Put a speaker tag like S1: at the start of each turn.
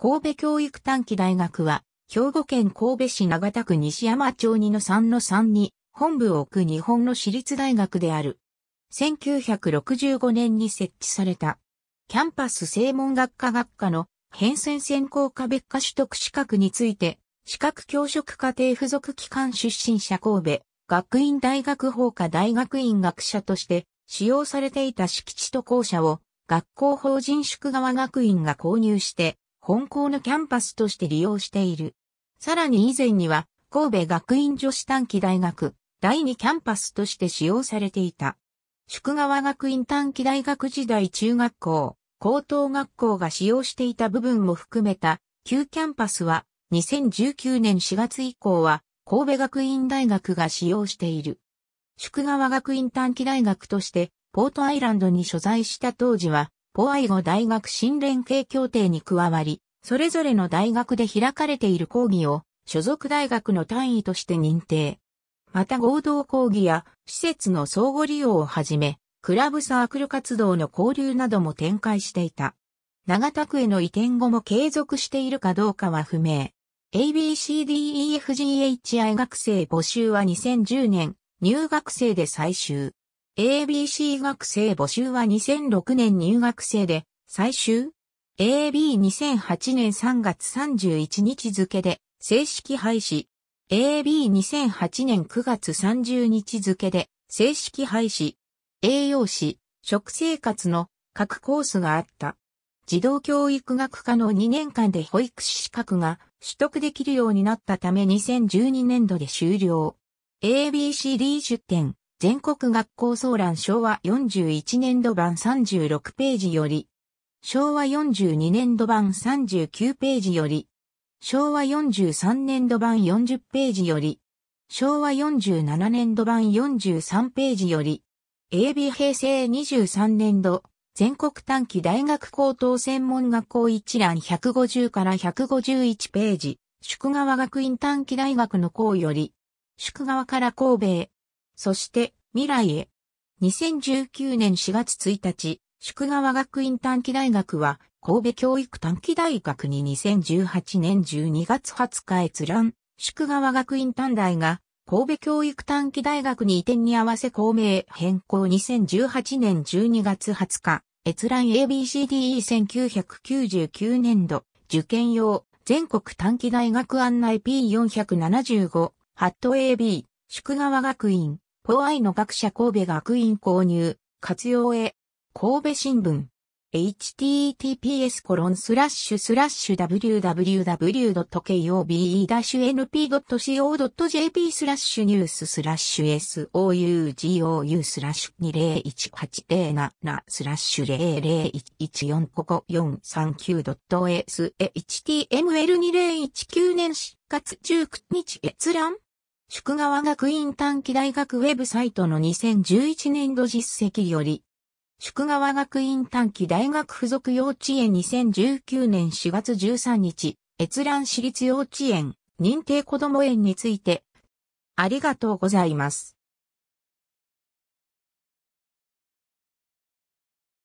S1: 神戸教育短期大学は、兵庫県神戸市長田区西山町2の3の3に本部を置く日本の私立大学である。1965年に設置された。キャンパス正門学科学科の変遷専攻科別科取得資格について、資格教職課程付属機関出身者神戸、学院大学法科大学院学者として使用されていた敷地と校舎を学校法人宿川学院が購入して本校のキャンパスとして利用している。さらに以前には、神戸学院女子短期大学、第2キャンパスとして使用されていた。宿川学院短期大学時代中学校、高等学校が使用していた部分も含めた旧キャンパスは2019年4月以降は神戸学院大学が使用している。宿川学院短期大学としてポートアイランドに所在した当時は5愛護大学新連携協定に加わり、それぞれの大学で開かれている講義を所属大学の単位として認定。また合同講義や施設の相互利用をはじめ、クラブサークル活動の交流なども展開していた。長田区への移転後も継続しているかどうかは不明。ABCDEFGHI 学生募集は2010年、入学生で最終。ABC 学生募集は2006年入学生で、最終 AB2008 年3月31日付で正式廃止。AB2008 年9月30日付で正式廃止。栄養士、食生活の各コースがあった。児童教育学科の2年間で保育士資格が取得できるようになったため2012年度で終了。ABCD10 点、全国学校総覧昭和41年度版36ページより、昭和42年度版39ページより、昭和43年度版40ページより、昭和47年度版43ページより、AB 平成23年度、全国短期大学高等専門学校一覧150から151ページ、宿川学院短期大学の校より、宿川から神戸へ、そして未来へ。2019年4月1日、宿川学院短期大学は神戸教育短期大学に2018年12月20日閲覧、宿川学院短大が神戸教育短期大学に移転に合わせ公明変更2018年12月20日、閲覧 ABCDE1999 年度、受験用、全国短期大学案内 P475、ハット AB、宿川学院。アイの学者神戸学院購入、活用へ、神戸新聞。https コロンスラッシュスラッシュ www.kobe-np.co.jp スラッシュニューススラッシュ sougou スラッシュ201807スラッシュ00114こ5 439.shtml2019 年4月19日閲覧宿川学院短期大学ウェブサイトの2011年度実績より、宿川学院短期大学附属幼稚園2019年4月13日、閲覧私立幼稚園認定子ども園について、ありがとうございます。